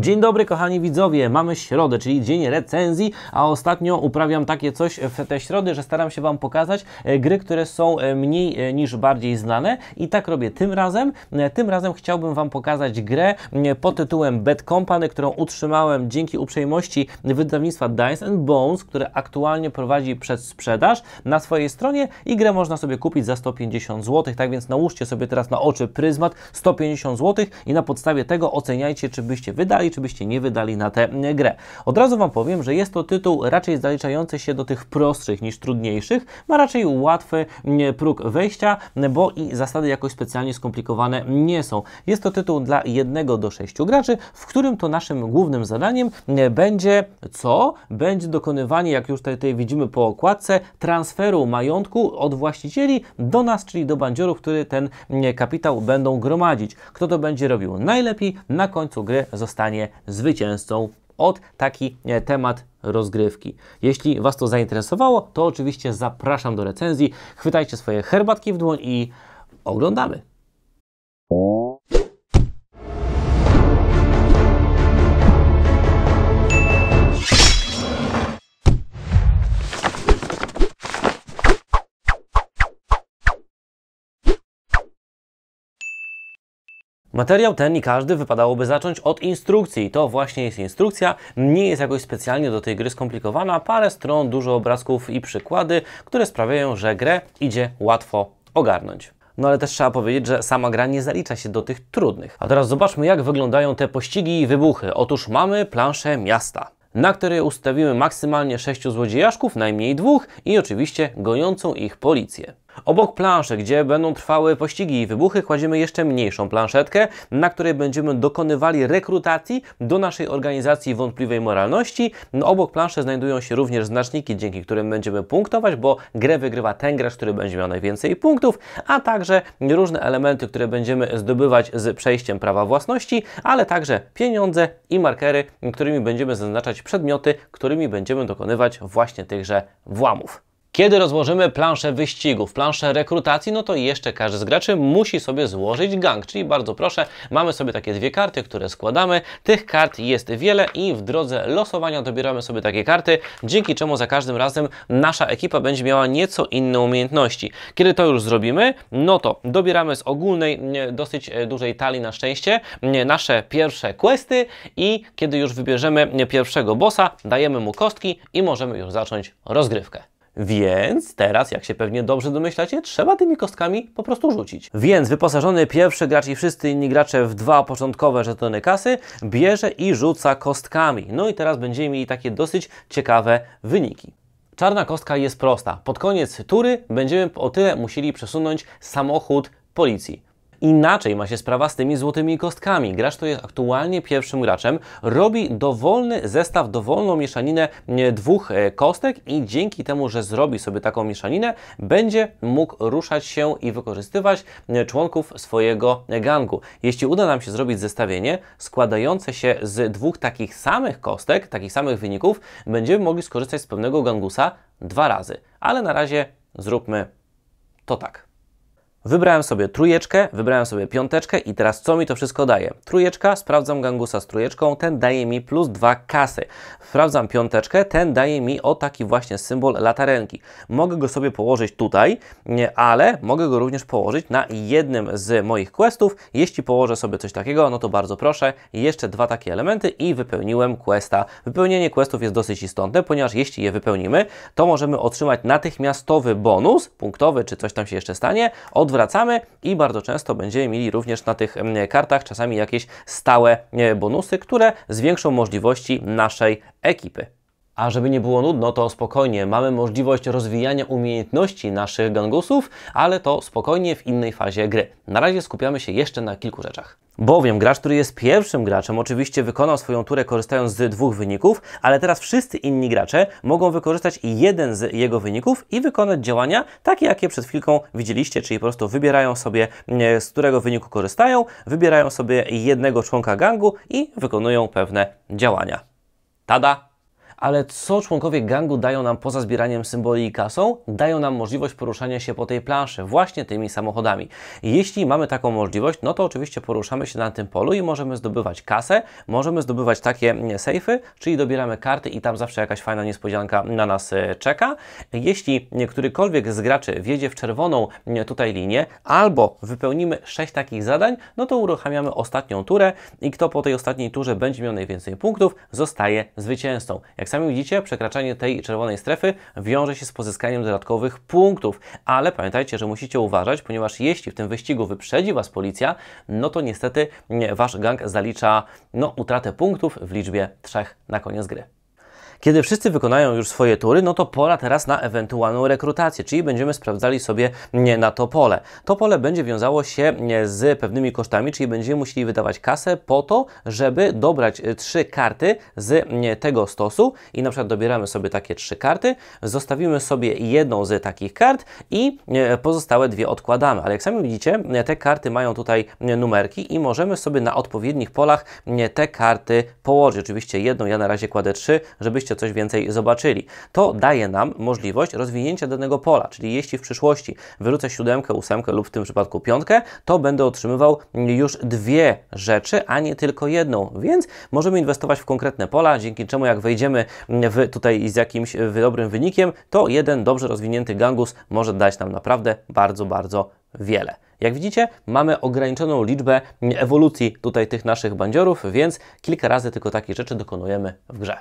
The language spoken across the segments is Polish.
Dzień dobry kochani widzowie, mamy środę, czyli dzień recenzji, a ostatnio uprawiam takie coś w te środy, że staram się Wam pokazać e, gry, które są e, mniej e, niż bardziej znane i tak robię tym razem. Tym razem chciałbym Wam pokazać grę pod tytułem Bad Company, którą utrzymałem dzięki uprzejmości wydawnictwa Dice and Bones, które aktualnie prowadzi przed sprzedaż na swojej stronie i grę można sobie kupić za 150 zł, tak więc nałóżcie sobie teraz na oczy pryzmat 150 zł i na podstawie tego oceniajcie, czy byście wydali wydali, czy byście nie wydali na tę grę. Od razu Wam powiem, że jest to tytuł raczej zaliczający się do tych prostszych niż trudniejszych. Ma raczej łatwy próg wejścia, bo i zasady jakoś specjalnie skomplikowane nie są. Jest to tytuł dla jednego do sześciu graczy, w którym to naszym głównym zadaniem będzie co? Będzie dokonywanie, jak już tutaj, tutaj widzimy po okładce, transferu majątku od właścicieli do nas, czyli do bandziorów, który ten kapitał będą gromadzić. Kto to będzie robił najlepiej, na końcu gry zostanie zostanie zwycięzcą od taki e, temat rozgrywki. Jeśli Was to zainteresowało, to oczywiście zapraszam do recenzji. Chwytajcie swoje herbatki w dłoń i oglądamy. Materiał ten i każdy wypadałoby zacząć od instrukcji. I to właśnie jest instrukcja. Nie jest jakoś specjalnie do tej gry skomplikowana. Parę stron, dużo obrazków i przykłady, które sprawiają, że grę idzie łatwo ogarnąć. No ale też trzeba powiedzieć, że sama gra nie zalicza się do tych trudnych. A teraz zobaczmy, jak wyglądają te pościgi i wybuchy. Otóż mamy planszę miasta na której ustawimy maksymalnie sześciu złodziejaszków, najmniej dwóch i oczywiście gojącą ich policję. Obok planszy, gdzie będą trwały pościgi i wybuchy, kładziemy jeszcze mniejszą planszetkę, na której będziemy dokonywali rekrutacji do naszej organizacji wątpliwej moralności. No, obok planszy znajdują się również znaczniki, dzięki którym będziemy punktować, bo grę wygrywa ten gracz, który będzie miał najwięcej punktów, a także różne elementy, które będziemy zdobywać z przejściem prawa własności, ale także pieniądze i markery, którymi będziemy zaznaczać przedmioty, którymi będziemy dokonywać właśnie tychże włamów. Kiedy rozłożymy planszę wyścigów, planszę rekrutacji, no to jeszcze każdy z graczy musi sobie złożyć gang, czyli bardzo proszę, mamy sobie takie dwie karty, które składamy. Tych kart jest wiele i w drodze losowania dobieramy sobie takie karty, dzięki czemu za każdym razem nasza ekipa będzie miała nieco inne umiejętności. Kiedy to już zrobimy, no to dobieramy z ogólnej, dosyć e, dużej talii na szczęście, nasze pierwsze questy i kiedy już wybierzemy pierwszego bossa, dajemy mu kostki i możemy już zacząć rozgrywkę. Więc teraz, jak się pewnie dobrze domyślacie, trzeba tymi kostkami po prostu rzucić. Więc wyposażony pierwszy gracz i wszyscy inni gracze w dwa początkowe żetony kasy bierze i rzuca kostkami. No i teraz będziemy mieli takie dosyć ciekawe wyniki. Czarna kostka jest prosta. Pod koniec tury będziemy o tyle musieli przesunąć samochód policji. Inaczej ma się sprawa z tymi złotymi kostkami. Gracz, to jest aktualnie pierwszym graczem, robi dowolny zestaw, dowolną mieszaninę e, dwóch e, kostek i dzięki temu, że zrobi sobie taką mieszaninę, będzie mógł ruszać się i wykorzystywać e, członków swojego gangu. Jeśli uda nam się zrobić zestawienie składające się z dwóch takich samych kostek, takich samych wyników, będziemy mogli skorzystać z pewnego gangusa dwa razy. Ale na razie zróbmy to tak. Wybrałem sobie trójeczkę, wybrałem sobie piąteczkę i teraz co mi to wszystko daje? Trójeczka, sprawdzam gangusa z trójeczką, ten daje mi plus dwa kasy. Sprawdzam piąteczkę, ten daje mi o taki właśnie symbol latarenki. Mogę go sobie położyć tutaj, ale mogę go również położyć na jednym z moich questów. Jeśli położę sobie coś takiego, no to bardzo proszę, jeszcze dwa takie elementy i wypełniłem questa. Wypełnienie questów jest dosyć istotne, ponieważ jeśli je wypełnimy, to możemy otrzymać natychmiastowy bonus punktowy, czy coś tam się jeszcze stanie, od zwracamy i bardzo często będziemy mieli również na tych mm, kartach czasami jakieś stałe bonusy, które zwiększą możliwości naszej ekipy. A żeby nie było nudno, to spokojnie mamy możliwość rozwijania umiejętności naszych gangusów, ale to spokojnie w innej fazie gry. Na razie skupiamy się jeszcze na kilku rzeczach. Bowiem gracz, który jest pierwszym graczem, oczywiście wykonał swoją turę korzystając z dwóch wyników, ale teraz wszyscy inni gracze mogą wykorzystać jeden z jego wyników i wykonać działania takie, jakie przed chwilką widzieliście, czyli po prostu wybierają sobie, mm, e, z którego wyniku korzystają, wybierają sobie jednego członka gangu i wykonują pewne działania. Tada! ale co członkowie gangu dają nam poza zbieraniem symboli i kasą? Dają nam możliwość poruszania się po tej planszy właśnie tymi samochodami. Jeśli mamy taką możliwość, no to oczywiście poruszamy się na tym polu i możemy zdobywać kasę, możemy zdobywać takie mm, sejfy, czyli dobieramy karty i tam zawsze jakaś fajna niespodzianka na nas e, czeka. Jeśli którykolwiek z graczy wjedzie w czerwoną mm, tutaj linię albo wypełnimy 6 takich zadań, no to uruchamiamy ostatnią turę i kto po tej ostatniej turze będzie miał najwięcej punktów, zostaje zwycięzcą. Jak jak sami widzicie, przekraczanie tej czerwonej strefy wiąże się z pozyskaniem dodatkowych punktów, ale pamiętajcie, że musicie uważać, ponieważ jeśli w tym wyścigu wyprzedzi Was policja, no to niestety mm, Wasz gang zalicza no, utratę punktów w liczbie trzech na koniec gry. Kiedy wszyscy wykonają już swoje tury, no to pora teraz na ewentualną rekrutację, czyli będziemy sprawdzali sobie na to pole. To pole będzie wiązało się z pewnymi kosztami, czyli będziemy musieli wydawać kasę po to, żeby dobrać y, trzy karty z tego stosu i na przykład dobieramy sobie takie trzy karty, zostawimy sobie jedną z takich kart i pozostałe dwie odkładamy. Ale jak sami widzicie, te karty mają tutaj numerki i możemy sobie na odpowiednich polach te karty położyć. Oczywiście jedną ja na razie kładę trzy, żebyście rzeczywiście coś więcej zobaczyli. To daje nam możliwość rozwinięcia danego pola, czyli jeśli w przyszłości wyrzucę siódemkę, ósemkę lub w tym przypadku piątkę, to będę otrzymywał już dwie rzeczy, a nie tylko jedną, więc możemy inwestować w konkretne pola, dzięki czemu jak wejdziemy w, tutaj z jakimś dobrym wynikiem, to jeden dobrze rozwinięty gangus może dać nam naprawdę bardzo, bardzo wiele. Jak widzicie, mamy ograniczoną liczbę ewolucji tutaj tych naszych bandziorów, więc kilka razy tylko takich rzeczy dokonujemy w grze.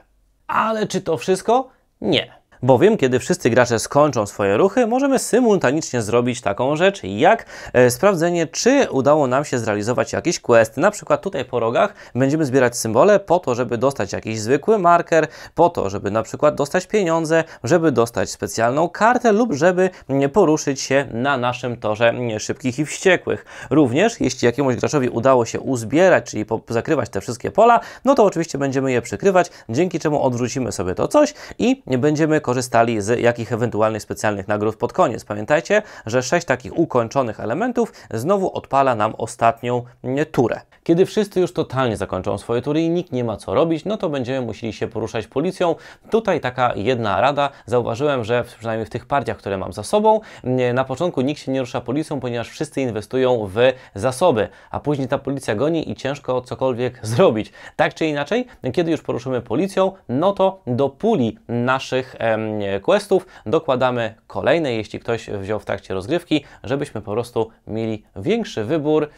Ale czy to wszystko? Nie. Bowiem, kiedy wszyscy gracze skończą swoje ruchy, możemy symultanicznie zrobić taką rzecz, jak e, sprawdzenie, czy udało nam się zrealizować jakiś quest. Na przykład tutaj po rogach będziemy zbierać symbole po to, żeby dostać jakiś zwykły marker, po to, żeby na przykład dostać pieniądze, żeby dostać specjalną kartę lub żeby mm, poruszyć się na naszym torze mm, szybkich i wściekłych. Również, jeśli jakiemuś graczowi udało się uzbierać, czyli zakrywać te wszystkie pola, no to oczywiście będziemy je przykrywać, dzięki czemu odwrócimy sobie to coś i będziemy korzystali z jakich ewentualnych specjalnych nagród pod koniec. Pamiętajcie, że sześć takich ukończonych elementów znowu odpala nam ostatnią mm, turę. Kiedy wszyscy już totalnie zakończą swoje tury i nikt nie ma co robić, no to będziemy musieli się poruszać policją. Tutaj taka jedna rada. Zauważyłem, że przynajmniej w tych partiach, które mam za sobą, mm, na początku nikt się nie rusza policją, ponieważ wszyscy inwestują w zasoby, a później ta policja goni i ciężko cokolwiek zrobić. Tak czy inaczej, kiedy już poruszymy policją, no to do puli naszych e, questów dokładamy kolejne, jeśli ktoś wziął w trakcie rozgrywki, żebyśmy po prostu mieli większy wybór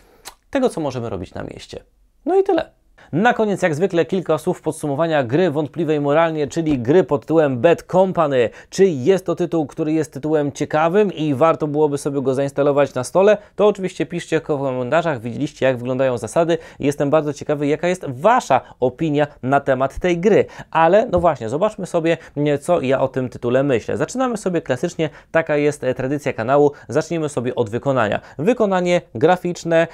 tego, co możemy robić na mieście. No i tyle. Na koniec, jak zwykle, kilka słów podsumowania gry wątpliwej moralnie, czyli gry pod tytułem Bad Company. Czy jest to tytuł, który jest tytułem ciekawym i warto byłoby sobie go zainstalować na stole? To oczywiście piszcie w komentarzach, widzieliście jak wyglądają zasady. Jestem bardzo ciekawy, jaka jest Wasza opinia na temat tej gry. Ale no właśnie, zobaczmy sobie, co ja o tym tytule myślę. Zaczynamy sobie klasycznie, taka jest e, tradycja kanału. Zacznijmy sobie od wykonania. Wykonanie graficzne,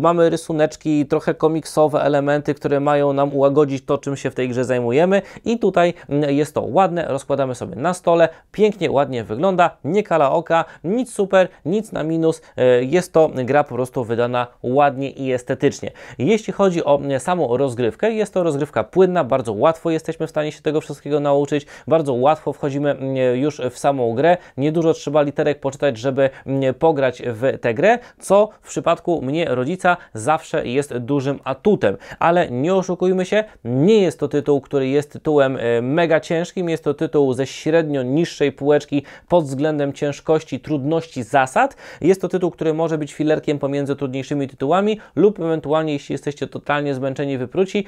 mamy rysuneczki, trochę komiksowe elementy, elementy, które mają nam ułagodzić to, czym się w tej grze zajmujemy i tutaj mm, jest to ładne, rozkładamy sobie na stole, pięknie, ładnie wygląda, nie kala oka, nic super, nic na minus, e, jest to gra po prostu wydana ładnie i estetycznie. Jeśli chodzi o mm, samą rozgrywkę, jest to rozgrywka płynna, bardzo łatwo jesteśmy w stanie się tego wszystkiego nauczyć, bardzo łatwo wchodzimy mm, już w samą grę, niedużo trzeba literek poczytać, żeby pograć w tę grę, co w przypadku mnie, rodzica, zawsze jest dużym atutem ale nie oszukujmy się, nie jest to tytuł, który jest tytułem e, mega ciężkim, jest to tytuł ze średnio niższej półeczki pod względem ciężkości, trudności, zasad. Jest to tytuł, który może być filerkiem pomiędzy trudniejszymi tytułami lub ewentualnie, jeśli jesteście totalnie zmęczeni, wypróci,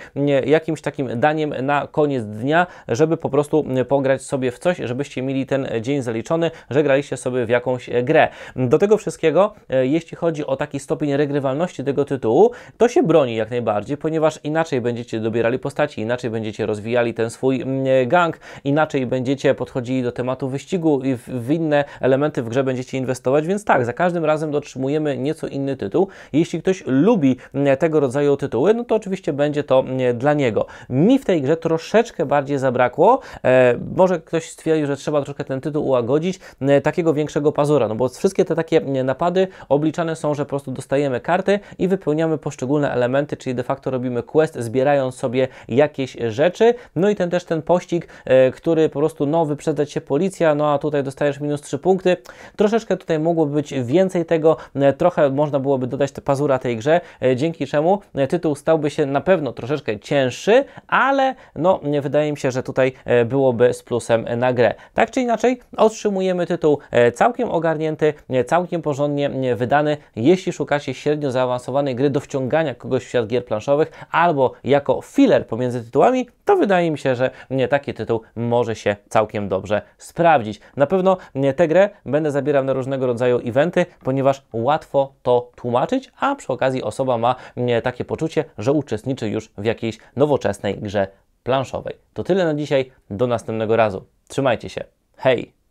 jakimś takim daniem na koniec dnia, żeby po prostu e, pograć sobie w coś, żebyście mieli ten dzień zaliczony, że graliście sobie w jakąś e, grę. Do tego wszystkiego, jeśli chodzi o taki stopień regrywalności tego tytułu, to się broni jak najbardziej, ponieważ ponieważ inaczej będziecie dobierali postaci, inaczej będziecie rozwijali ten swój mm, e, gang, inaczej będziecie podchodzili do tematu wyścigu i w inne elementy w grze będziecie inwestować, więc tak, za każdym razem dotrzymujemy nieco inny tytuł. Jeśli ktoś lubi mm, e, tego rodzaju tytuły, no to oczywiście będzie to mm, e, dla niego. Mi w tej grze troszeczkę bardziej zabrakło. E, może ktoś stwierdził, że trzeba troszkę ten tytuł ułagodzić, e, takiego większego pazura, no bo wszystkie te takie napady obliczane są, że po prostu dostajemy karty i wypełniamy poszczególne elementy, czyli de facto robimy robimy quest, zbierając sobie jakieś rzeczy. No i ten też ten pościg, e, który po prostu no, wyprzedza się policja, no a tutaj dostajesz minus 3 punkty. Troszeczkę tutaj mogłoby być więcej tego, e, trochę można byłoby dodać te pazura tej grze, e, dzięki czemu tytuł stałby się na pewno troszeczkę cięższy, ale no wydaje mi się, że tutaj byłoby z plusem na grę. Tak czy inaczej otrzymujemy tytuł całkiem ogarnięty, całkiem porządnie wydany. Jeśli szukacie średnio zaawansowanej gry do wciągania kogoś w świat gier planszowych, albo jako filler pomiędzy tytułami, to wydaje mi się, że nie, taki tytuł może się całkiem dobrze sprawdzić. Na pewno nie, tę grę będę zabierał na różnego rodzaju eventy, ponieważ łatwo to tłumaczyć, a przy okazji osoba ma nie, takie poczucie, że uczestniczy już w jakiejś nowoczesnej grze planszowej. To tyle na dzisiaj, do następnego razu. Trzymajcie się. Hej!